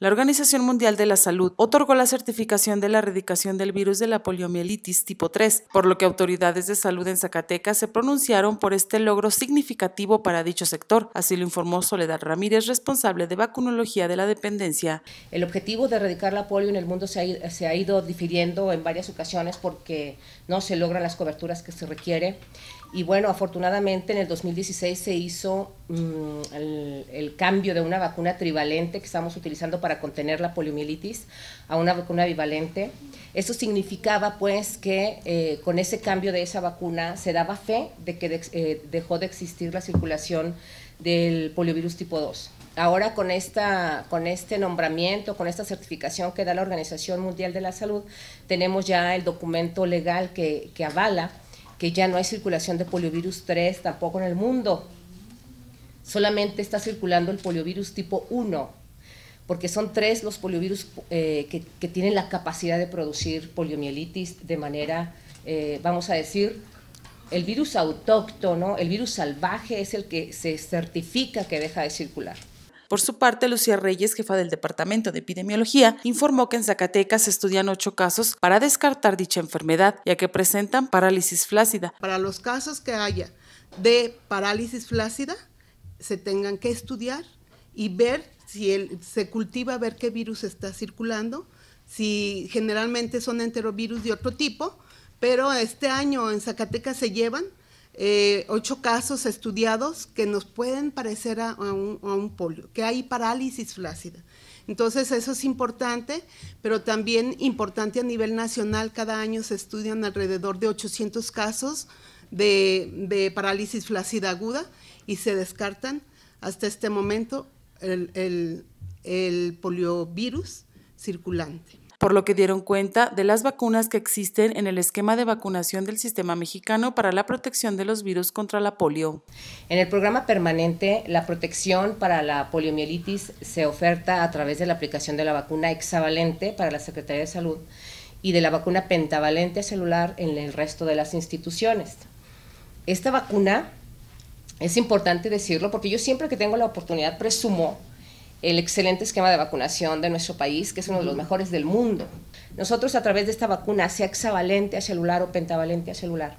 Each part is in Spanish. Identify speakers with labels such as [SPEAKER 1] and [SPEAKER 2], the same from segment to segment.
[SPEAKER 1] La Organización Mundial de la Salud otorgó la certificación de la erradicación del virus de la poliomielitis tipo 3, por lo que autoridades de salud en Zacatecas se pronunciaron por este logro significativo para dicho sector, así lo informó Soledad Ramírez, responsable de vacunología de la
[SPEAKER 2] dependencia. El objetivo de erradicar la polio en el mundo se ha, ido difiriendo en varias ocasiones porque no se logran las coberturas que se requiere. Y bueno, afortunadamente en el 2016 se hizo mm, el cambio de una vacuna trivalente que estamos utilizando para para contener la poliomielitis a una vacuna bivalente. Eso significaba pues que eh, con ese cambio de esa vacuna se daba fe de que eh, dejó de existir la circulación del poliovirus tipo 2. Ahora con, esta, con este nombramiento, con esta certificación que da la Organización Mundial de la Salud, tenemos ya el documento legal que, que avala que ya no hay circulación de poliovirus 3 tampoco en el mundo. Solamente está circulando el poliovirus tipo 1, porque son tres los poliovirus eh, que, tienen la capacidad de producir poliomielitis de manera, eh, vamos a decir, el virus autóctono, el virus salvaje es el que se certifica que deja de circular. Por su parte, Lucía Reyes,
[SPEAKER 1] jefa del Departamento de Epidemiología, informó que en Zacatecas se estudian ocho casos para descartar dicha enfermedad, ya que presentan parálisis flácida.
[SPEAKER 3] Para los casos que haya de parálisis flácida, se tengan que estudiar y ver si se cultiva a ver qué virus está circulando, si generalmente son enterovirus de otro tipo, pero este año en Zacatecas se llevan eh, ocho casos estudiados que nos pueden parecer a, un, polio, que hay parálisis flácida. Entonces eso es importante, pero también importante a nivel nacional, cada año se estudian alrededor de 800 casos de, de parálisis flácida aguda y se descartan hasta este momento el, poliovirus circulante por lo que dieron cuenta de las vacunas que
[SPEAKER 1] existen en el esquema de vacunación del sistema mexicano para la protección de los virus contra la polio.
[SPEAKER 2] En el programa permanente, la protección para la poliomielitis se oferta a través de la aplicación de la vacuna hexavalente para la Secretaría de Salud y de la vacuna pentavalente celular en el resto de las instituciones. Esta vacuna es importante decirlo porque yo siempre que tengo la oportunidad presumo el excelente esquema de vacunación de nuestro país, que es uno de los mejores del mundo. Nosotros a través de esta vacuna, sea hexavalente a celular o pentavalente a celular,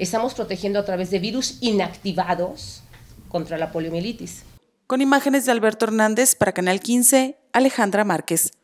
[SPEAKER 2] estamos protegiendo a través de virus inactivados contra la poliomielitis.
[SPEAKER 1] Con imágenes de Alberto Hernández para Canal 15, Alejandra Márquez.